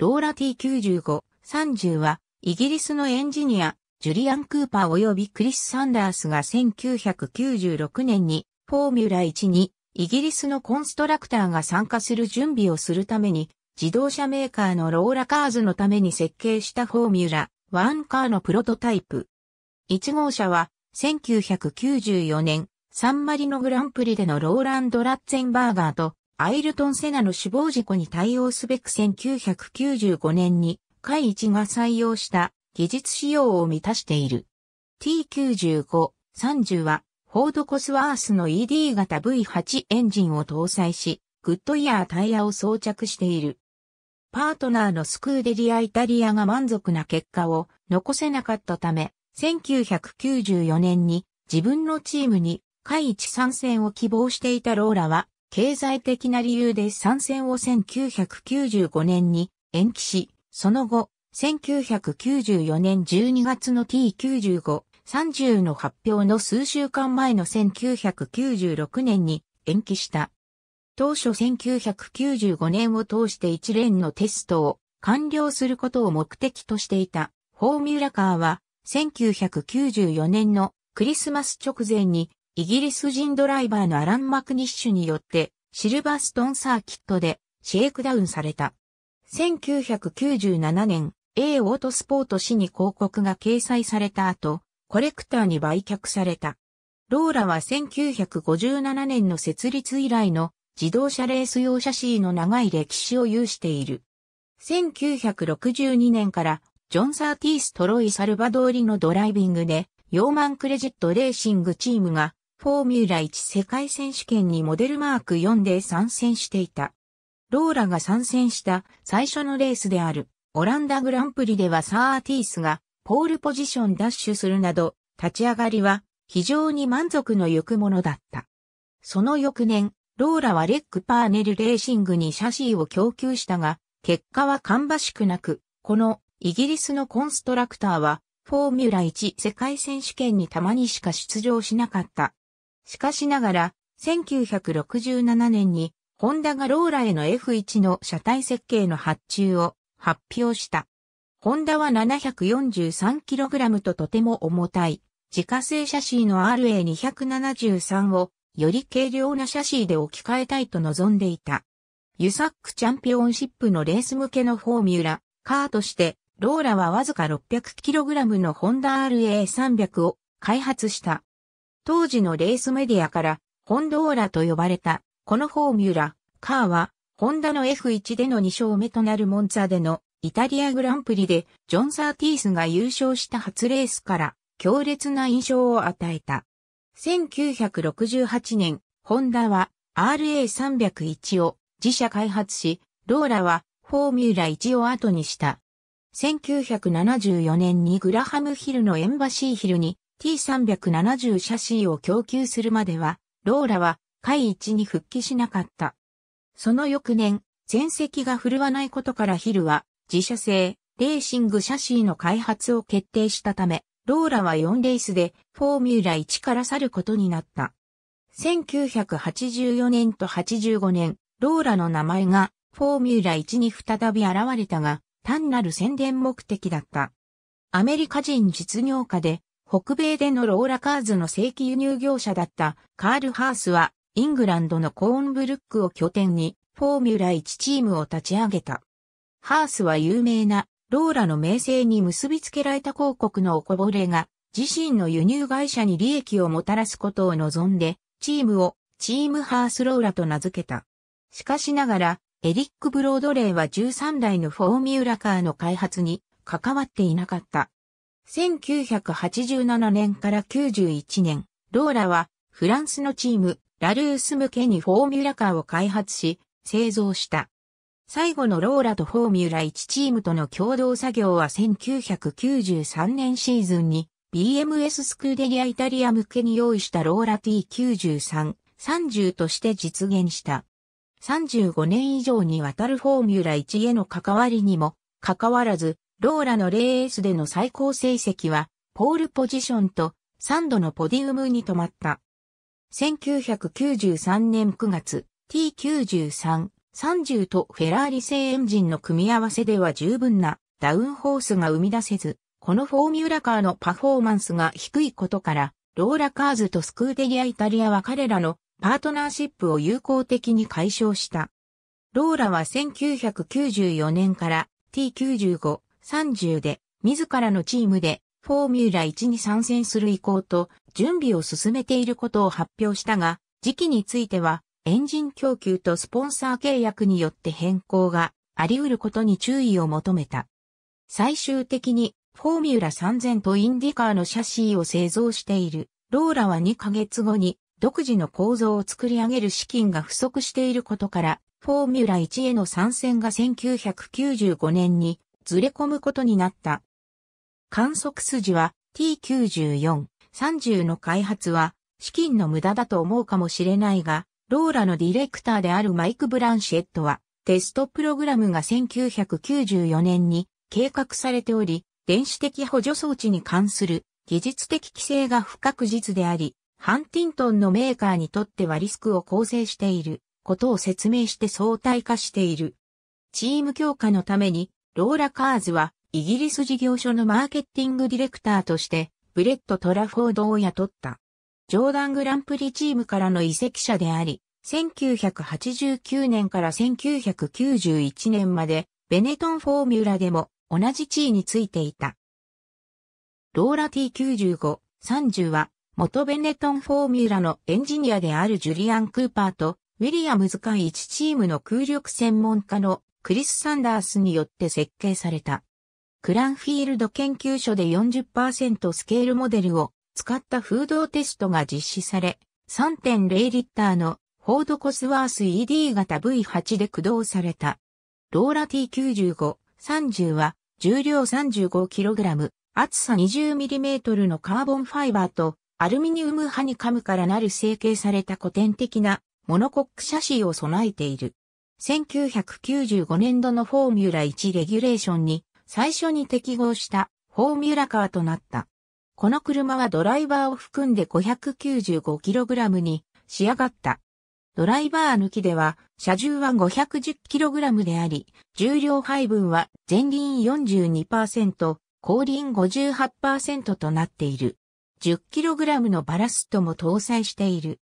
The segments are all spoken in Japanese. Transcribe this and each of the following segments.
ローラ T95、30は、イギリスのエンジニア、ジュリアン・クーパー及びクリス・サンダースが1996年に、フォーミュラ1に、イギリスのコンストラクターが参加する準備をするために、自動車メーカーのローラカーズのために設計したフォーミュラ1カーのプロトタイプ。1号車は、1994年、サンマリノグランプリでのローランド・ラッツェンバーガーとアイルトン・セナの死亡事故に対応すべく1995年に、海一が採用した技術仕様を満たしている。T95、30は、フォード・コスワースの ED 型 V8 エンジンを搭載し、グッドイヤータイヤを装着している。パートナーのスクーデリア・イタリアが満足な結果を残せなかったため、1994年に自分のチームに海一参戦を希望していたローラは経済的な理由で参戦を1995年に延期し、その後、1994年12月の T95、30の発表の数週間前の1996年に延期した。当初1995年を通して一連のテストを完了することを目的としていたフォーミュラカーは1994年のクリスマス直前にイギリス人ドライバーのアラン・マクニッシュによってシルバーストンサーキットでシェイクダウンされた。1997年、A オートスポート誌に広告が掲載された後、コレクターに売却された。ローラは1957年の設立以来の自動車レース用車 C の長い歴史を有している。1962年からジョン・サーティース・トロイ・サルバドーリのドライビングで、ヨーマンクレジットレーシングチームがフォーミュラ1世界選手権にモデルマーク4で参戦していた。ローラが参戦した最初のレースであるオランダグランプリではサーティースがポールポジションダッシュするなど立ち上がりは非常に満足の行くものだった。その翌年、ローラはレックパーネルレーシングにシャシーを供給したが、結果は芳しくなく、このイギリスのコンストラクターはフォーミュラ1世界選手権にたまにしか出場しなかったしかしながら、1967年に、ホンダがローラへの F1 の車体設計の発注を発表した。ホンダは 743kg ととても重たい、自家製シャシーの RA273 をより軽量なシャシーで置き換えたいと望んでいた。ユサックチャンピオンシップのレース向けのフォーミュラ、カーとして、ローラはわずか 600kg のホンダ RA300 を開発した。当時のレースメディアから、ホンドーラと呼ばれた、このフォーミュラ、カーは、ホンダの F1 での2勝目となるモンツァでのイタリアグランプリでジョン・サーティースが優勝した初レースから強烈な印象を与えた。1968年、ホンダは RA301 を自社開発し、ローラはフォーミュラ1を後にした。1974年にグラハムヒルのエンバシーヒルに T370 シャシーを供給するまでは、ローラは、海一に復帰しなかった。その翌年、全席が振るわないことからヒルは、自社製、レーシングシャシーの開発を決定したため、ローラは4レースで、フォーミュラ1から去ることになった。1984年と85年、ローラの名前が、フォーミュラ1に再び現れたが、単なる宣伝目的だった。アメリカ人実業家で、北米でのローラカーズの正規輸入業者だったカール・ハースは、イングランドのコーンブルックを拠点に、フォーミュラ1チームを立ち上げた。ハースは有名な、ローラの名声に結びつけられた広告のおこぼれが、自身の輸入会社に利益をもたらすことを望んで、チームを、チームハースローラと名付けた。しかしながら、エリック・ブロードレイは13台のフォーミュラカーの開発に関わっていなかった。1987年から91年、ローラはフランスのチーム、ラルース向けにフォーミュラカーを開発し、製造した。最後のローラとフォーミュラ1チームとの共同作業は1993年シーズンに BMS スクーデリアイタリア向けに用意したローラ T93、30として実現した。35年以上にわたるフォーミュラ1への関わりにも、かかわらず、ローラのレースでの最高成績は、ポールポジションと3度のポディウムに止まった。1993年9月、T93、30とフェラーリ製エンジンの組み合わせでは十分なダウンホースが生み出せず、このフォーミュラカーのパフォーマンスが低いことから、ローラカーズとスクーデリアイタリアは彼らのパートナーシップを有効的に解消した。ローラは1994年から T95、30で自らのチームでフォーミュラ1に参戦する意向と準備を進めていることを発表したが、時期についてはエンジン供給とスポンサー契約によって変更があり得ることに注意を求めた。最終的にフォーミュラ3000とインディカーのシャシーを製造しているローラは2ヶ月後に独自の構造を作り上げる資金が不足していることから、フォーミュラ1への参戦が1995年にずれ込むことになった。観測筋は T94、30の開発は資金の無駄だと思うかもしれないが、ローラのディレクターであるマイク・ブランシェットは、テストプログラムが1994年に計画されており、電子的補助装置に関する技術的規制が不確実であり、ハンティントンのメーカーにとってはリスクを構成していることを説明して相対化している。チーム強化のためにローラ・カーズは、イギリス事業所のマーケティングディレクターとして、ブレット・トラフォードを雇った。ジョーダングランプリチームからの移籍者であり、1989年から1991年まで、ベネトンフォーミュラでも同じ地位についていた。ローラ T95、30は、元ベネトンフォーミュラのエンジニアであるジュリアン・クーパーと、ウィリアムズカイ1チームの空力専門家のクリス・サンダースによって設計された。クランフィールド研究所で40%スケールモデルを使った風洞テストが実施され、3.0リッターのフォードコスワース ED 型 V8 で駆動された。ローラ T95、30は重量 35kg、厚さ 20mm のカーボンファイバーとアルミニウムハニカムからなる成形された古典的なモノコックシャシーを備えている。1995年度のフォーミュラ1レギュレーションに最初に適合したフォーミュラカーとなった。この車はドライバーを含んで 595kg に仕上がった。ドライバー抜きでは、車重は 510kg であり、重量配分は前輪42%、後輪58%となっている。10kg のバラストも搭載している。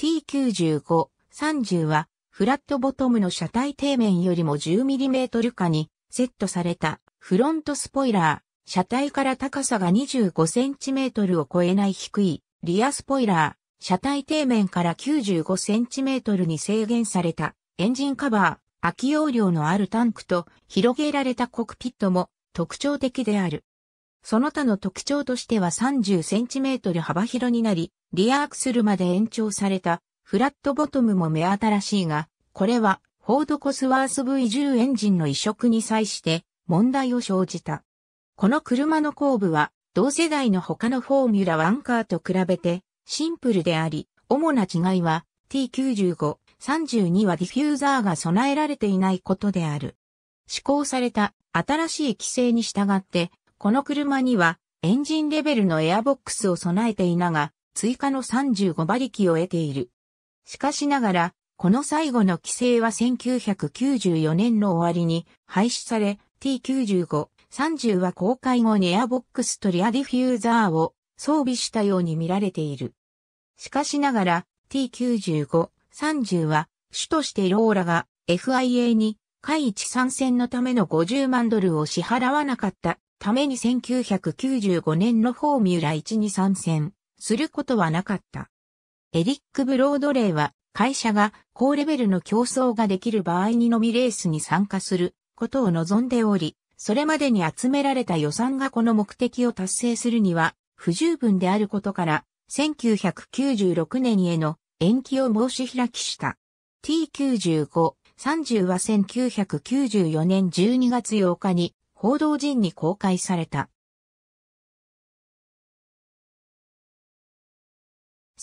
T95、30はフラットボトムの車体底面よりも 10mm 下にセットされたフロントスポイラー、車体から高さが 25cm を超えない低いリアスポイラー、車体底面から 95cm に制限されたエンジンカバー、空き容量のあるタンクと広げられたコクピットも特徴的である。その他の特徴としては 30cm 幅広になり、リアアクスルまで延長されたフラットボトムも目新しいが、これはフォードコスワース V10 エンジンの移植に際して問題を生じた。この車の後部は同世代の他のフォーミュラ1カーと比べてシンプルであり、主な違いは T95、32はディフューザーが備えられていないことである。施行された新しい規制に従って、この車にはエンジンレベルのエアボックスを備えていなが、追加の35馬力を得ている。しかしながら、この最後の規制は1994年の終わりに廃止され、T95、30は公開後にエアボックスとリアディフューザーを装備したように見られている。しかしながら T95、30は主としてローラが FIA に海一参戦のための50万ドルを支払わなかったために1995年のフォーミュラ1に参戦することはなかった。エリック・ブロードレイは会社が高レベルの競争ができる場合にのみレースに参加することを望んでおり、それまでに集められた予算がこの目的を達成するには不十分であることから、1996年への延期を申し開きした。T95、30は1994年12月8日に報道陣に公開された。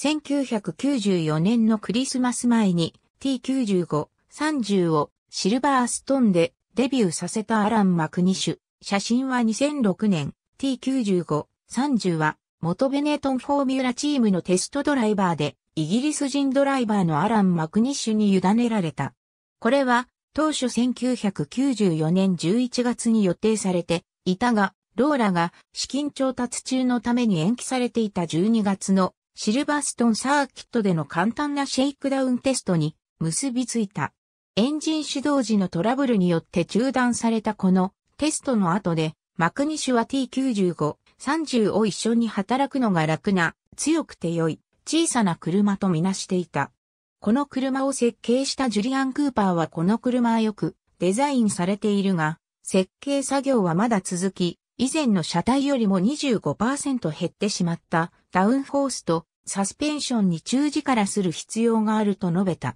1994年のクリスマス前に T95、30をシルバーストンでデビューさせたアラン・マクニシュ。写真は2006年 T95、30は元ベネトンフォーミュラチームのテストドライバーでイギリス人ドライバーのアラン・マクニッシュに委ねられた。これは当初1994年11月に予定されていたが、ローラが資金調達中のために延期されていた12月のシルバーストンサーキットでの簡単なシェイクダウンテストに結びついた。エンジン主導時のトラブルによって中断されたこのテストの後で、マクニシュは T95、30を一緒に働くのが楽な、強くて良い、小さな車とみなしていた。この車を設計したジュリアン・クーパーはこの車はよくデザインされているが、設計作業はまだ続き、以前の車体よりも25%減ってしまったダウンフォースとサスペンションに中からする必要があると述べた。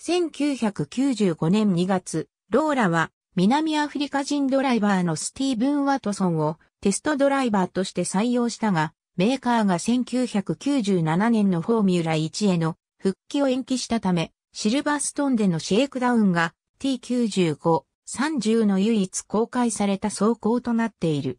1995年2月、ローラは南アフリカ人ドライバーのスティーブン・ワトソンをテストドライバーとして採用したが、メーカーが1997年のフォーミュラ1への復帰を延期したため、シルバーストンでのシェイクダウンが T95 30の唯一公開された走行となっている。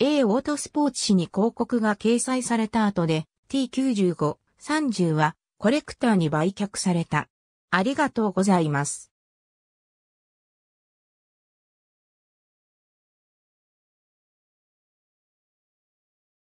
A オートスポーツ誌に広告が掲載された後で T95、30はコレクターに売却された。ありがとうございます。